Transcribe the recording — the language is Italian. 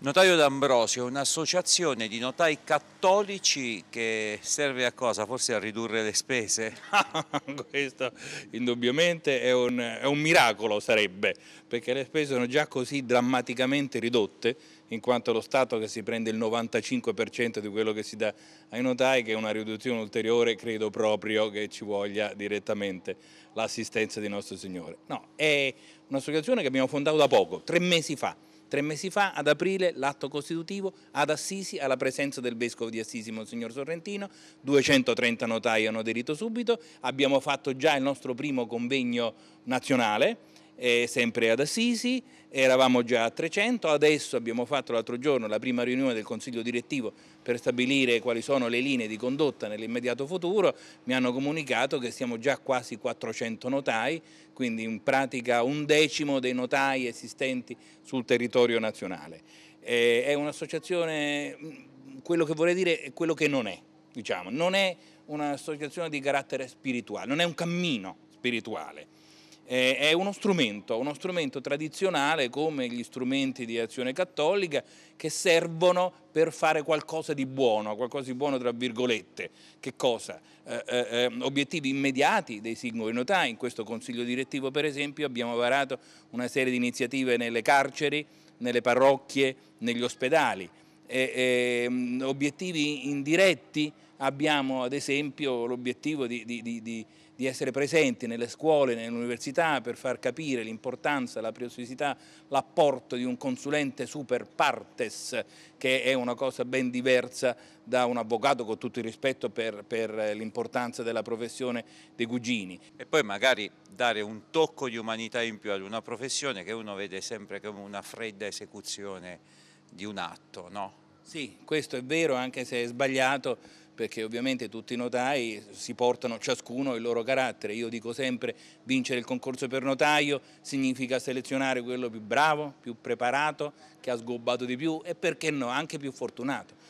Notaio D'Ambrosio è un'associazione di notai cattolici che serve a cosa? Forse a ridurre le spese? Questo indubbiamente è un, è un, miracolo sarebbe, perché le spese sono già così drammaticamente ridotte, in quanto lo Stato che si prende il 95% di quello che si dà ai notai, che è una riduzione ulteriore credo proprio che ci voglia direttamente l'assistenza di Nostro Signore. No, è un'associazione che abbiamo fondato da poco, tre mesi fa Tre mesi fa, ad aprile, l'atto costitutivo ad Assisi, alla presenza del Vescovo di Assisi, Monsignor Sorrentino, 230 notai hanno aderito subito, abbiamo fatto già il nostro primo convegno nazionale, eh, sempre ad Assisi, eravamo già a 300, adesso abbiamo fatto l'altro giorno la prima riunione del Consiglio direttivo per stabilire quali sono le linee di condotta nell'immediato futuro, mi hanno comunicato che siamo già quasi 400 notai, quindi in pratica un decimo dei notai esistenti sul territorio nazionale. Eh, è un'associazione, quello che vorrei dire è quello che non è, diciamo, non è un'associazione di carattere spirituale, non è un cammino spirituale eh, è uno strumento, uno strumento tradizionale come gli strumenti di azione cattolica che servono per fare qualcosa di buono, qualcosa di buono tra virgolette. Che cosa? Eh, eh, eh obiettivi immediati dei singoli notai. In questo consiglio direttivo per esempio abbiamo varato una serie di iniziative nelle carceri, nelle parrocchie, negli ospedali eh, obiettivi indiretti, abbiamo ad esempio l'obiettivo di, di, di, di, essere presenti nelle scuole, nell'università per far capire l'importanza, la preziosità, l'apporto di un consulente super partes che è una cosa ben diversa da un avvocato con tutto il rispetto per, per l'importanza della professione dei cugini. E poi magari dare un tocco di umanità in più ad una professione che uno vede sempre come una fredda esecuzione di un atto, no? Sì, questo è vero anche se è sbagliato perché ovviamente tutti i notai si portano ciascuno il loro carattere. Io dico sempre vincere il concorso per notaio significa selezionare quello più bravo, più preparato, che ha sgobbato di più e perché no, anche più fortunato.